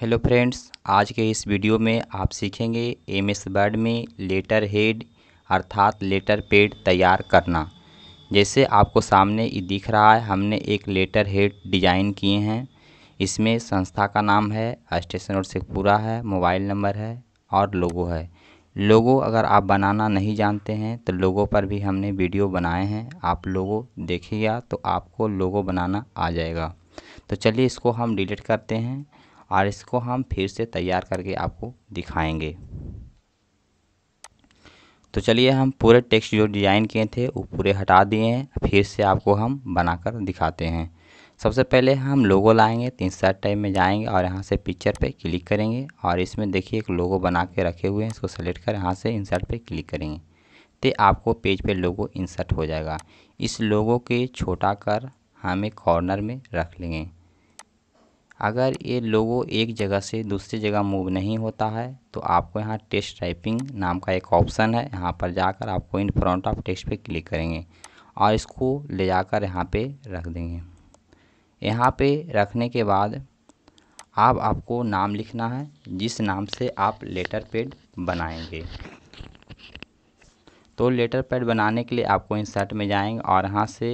hello friends आज के इस वीडियो में आप सीखेंगे एम एस वर्ड में लेटर हेड अर्थात लेटर पेड तैयार करना जैसे आपको सामने ये दिख रहा है हमने एक लेटर हेड डिज़ाइन किए हैं इसमें संस्था का नाम है स्टेशन रोड शेखपुरा है मोबाइल नंबर है और लोगो है लोगो अगर आप बनाना नहीं जानते हैं तो लोगो पर भी हमने वीडियो बनाए हैं आप लोगो देखिएगा तो आपको लोगो बनाना आ जाएगा तो चलिए इसको हम डिलीट करते हैं और इसको हम फिर से तैयार करके आपको दिखाएंगे तो चलिए हम पूरे टेक्स्ट जो डिज़ाइन किए थे वो पूरे हटा दिए हैं फिर से आपको हम बनाकर दिखाते हैं सबसे पहले हम लोगो लाएंगे तीन सात टाइम में जाएंगे और यहाँ से पिक्चर पे क्लिक करेंगे और इसमें देखिए एक लोगो बना के रखे हुए हैं इसको सेलेक्ट कर यहाँ से इंसर्ट पे क्लिक करेंगे तो आपको पेज पे लोगो इंसर्ट हो जाएगा इस लोगो के छोटा कर हम एक कॉर्नर में रख लेंगे अगर ये लोगो एक जगह से दूसरी जगह मूव नहीं होता है तो आपको यहाँ टेक्स्ट टाइपिंग नाम का एक ऑप्शन है यहाँ पर जाकर आपको इन फ्रंट ऑफ टेक्स्ट पे क्लिक करेंगे और इसको ले जाकर यहाँ पे रख देंगे यहाँ पे रखने के बाद आप आपको नाम लिखना है जिस नाम से आप लेटर पेड बनाएंगे तो लेटर पैड बनाने के लिए आपको इंसर्ट में जाएंगे और यहाँ से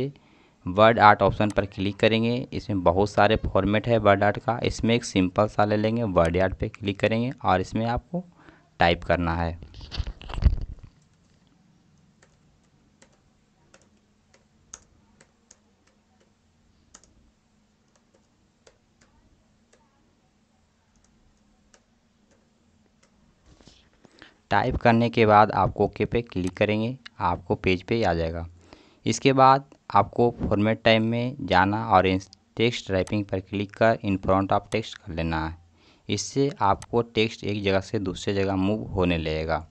वर्ड आर्ट ऑप्शन पर क्लिक करेंगे इसमें बहुत सारे फॉर्मेट है वर्ड आर्ट का इसमें एक सिंपल सा ले लेंगे वर्ड आर्ट पर क्लिक करेंगे और इसमें आपको टाइप करना है टाइप करने के बाद आप ओके पे क्लिक करेंगे आपको पेज पे आ जाएगा इसके बाद आपको फॉर्मेट टाइप में जाना और टेक्स्ट टाइपिंग पर क्लिक कर इन फ्रंट ऑफ टेक्स्ट कर लेना है इससे आपको टेक्स्ट एक जगह से दूसरे जगह मूव होने लगेगा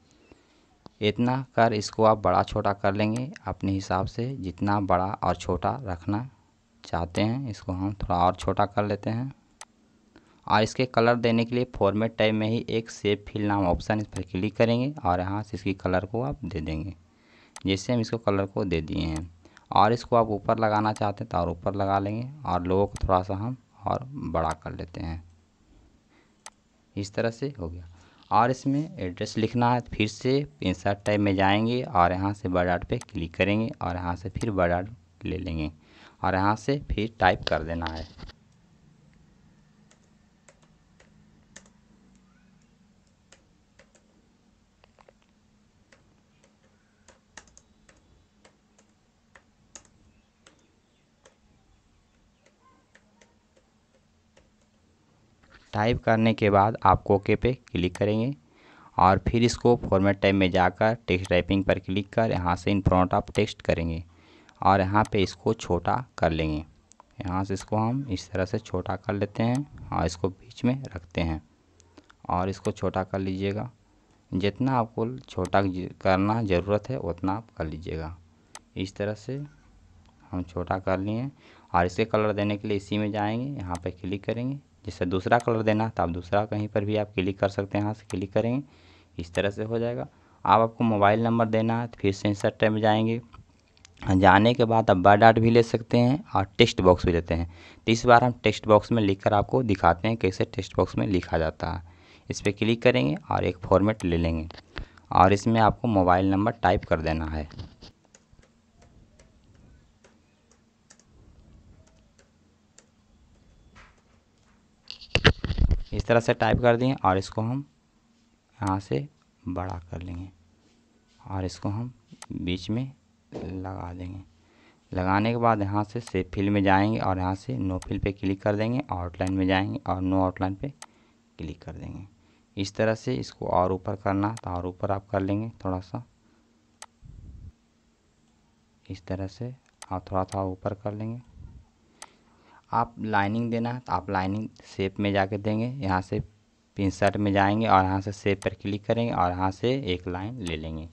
इतना कर इसको आप बड़ा छोटा कर लेंगे अपने हिसाब से जितना बड़ा और छोटा रखना चाहते हैं इसको हम थोड़ा और छोटा कर लेते हैं और इसके कलर देने के लिए फॉर्मेट टाइप में ही एक सेप फिल नाम ऑप्शन इस पर क्लिक करेंगे और यहाँ से इसकी कलर को आप दे देंगे जिससे हम इसको कलर को दे दिए हैं और इसको आप ऊपर लगाना चाहते हैं तो और ऊपर लगा लेंगे और लोगों को थोड़ा सा हम और बड़ा कर लेते हैं इस तरह से हो गया और इसमें एड्रेस लिखना है फिर से इंसर्ट टाइप में जाएंगे और यहाँ से बर्ड आर्ट पर क्लिक करेंगे और यहाँ से फिर बर्ड आर्ट ले लेंगे और यहाँ से फिर टाइप कर देना है टाइप करने के बाद आपको ओके पे क्लिक करेंगे और फिर इसको फॉर्मेट टाइप में जाकर टेक्स्ट टाइपिंग पर क्लिक कर यहाँ से इन फ्रंट ऑफ टेक्स्ट करेंगे और यहाँ पे इसको छोटा कर लेंगे यहाँ से इसको हम इस तरह से छोटा कर लेते हैं और इसको बीच में रखते हैं और इसको छोटा कर लीजिएगा जितना आपको छोटा करना ज़रूरत है उतना आप कर लीजिएगा इस तरह से हम छोटा कर लिए और इसके कलर देने के लिए इसी में जाएंगे यहाँ पे क्लिक करेंगे जैसे दूसरा कलर देना तो आप दूसरा कहीं पर भी आप क्लिक कर सकते हैं यहाँ से क्लिक करेंगे इस तरह से हो जाएगा आप आपको मोबाइल नंबर देना है तो फिर से इंसर्ट टैब जाएंगे जाने के बाद आप बायोडाट आर्ट भी ले सकते हैं और टेक्स्ट बॉक्स भी लेते हैं तो इस बार हम टेक्स्ट बॉक्स में लिख कर आपको दिखाते हैं कैसे टेक्स्ट बॉक्स में लिखा जाता है इस पर क्लिक करेंगे और एक फॉर्मेट ले लेंगे और इसमें आपको मोबाइल नंबर टाइप कर देना है इस तरह से टाइप कर दिए और इसको हम यहाँ से बड़ा कर लेंगे और इसको हम बीच में लगा देंगे लगाने के बाद यहाँ से सेफ फिल में जाएंगे और यहाँ से नो फिल पे क्लिक कर देंगे आउटलाइन में जाएंगे और नो आउटलाइन पे क्लिक कर देंगे इस तरह से इसको और ऊपर करना तो और ऊपर आप कर लेंगे थोड़ा सा इस तरह से और थोड़ा थोड़ा ऊपर कर लेंगे आप लाइनिंग देना तो आप लाइनिंग सेप में जा देंगे यहाँ से पिंसट में जाएंगे और यहाँ से सेप पर क्लिक करेंगे और यहाँ से एक लाइन ले लेंगे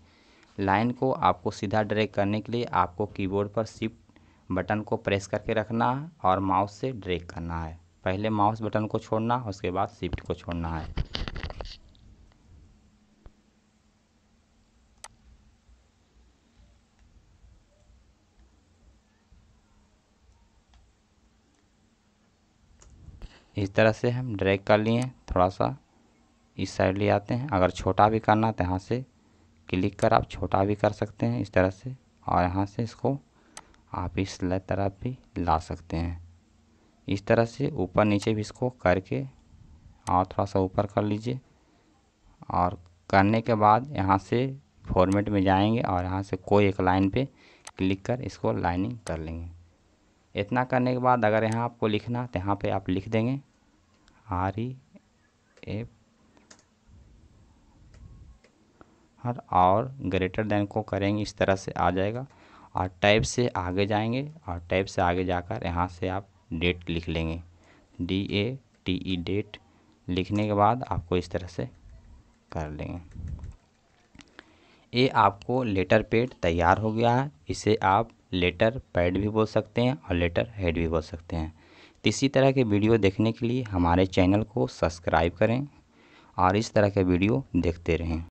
लाइन को आपको सीधा ड्रैग करने के लिए आपको कीबोर्ड पर शिफ्ट बटन को प्रेस करके रखना है और माउस से ड्रैग करना है पहले माउस बटन को छोड़ना उसके बाद शिफ्ट को छोड़ना है इस तरह से हम ड्रैग कर लिए थोड़ा सा इस साइड ले आते हैं अगर छोटा भी करना तो यहाँ से क्लिक कर आप छोटा भी कर सकते हैं इस तरह से और यहाँ से इसको आप इस तरफ भी ला सकते हैं इस तरह से ऊपर नीचे भी इसको करके और थोड़ा सा ऊपर कर लीजिए और करने के बाद यहाँ से फॉर्मेट में जाएंगे और यहाँ से कोई एक लाइन पे क्लिक कर इसको लाइनिंग कर लेंगे इतना करने के बाद अगर यहाँ आपको लिखना तो यहाँ पे आप लिख देंगे आर ई एफ हर और ग्रेटर देन को करेंगे इस तरह से आ जाएगा और टाइप से आगे जाएंगे और टाइप से आगे जाकर यहाँ से आप डेट लिख लेंगे D A T E date लिखने के बाद आपको इस तरह से कर लेंगे ये आपको लेटर पेड तैयार हो गया है इसे आप लेटर पैड भी बोल सकते हैं और लेटर हेड भी बोल सकते हैं तो इसी तरह के वीडियो देखने के लिए हमारे चैनल को सब्सक्राइब करें और इस तरह के वीडियो देखते रहें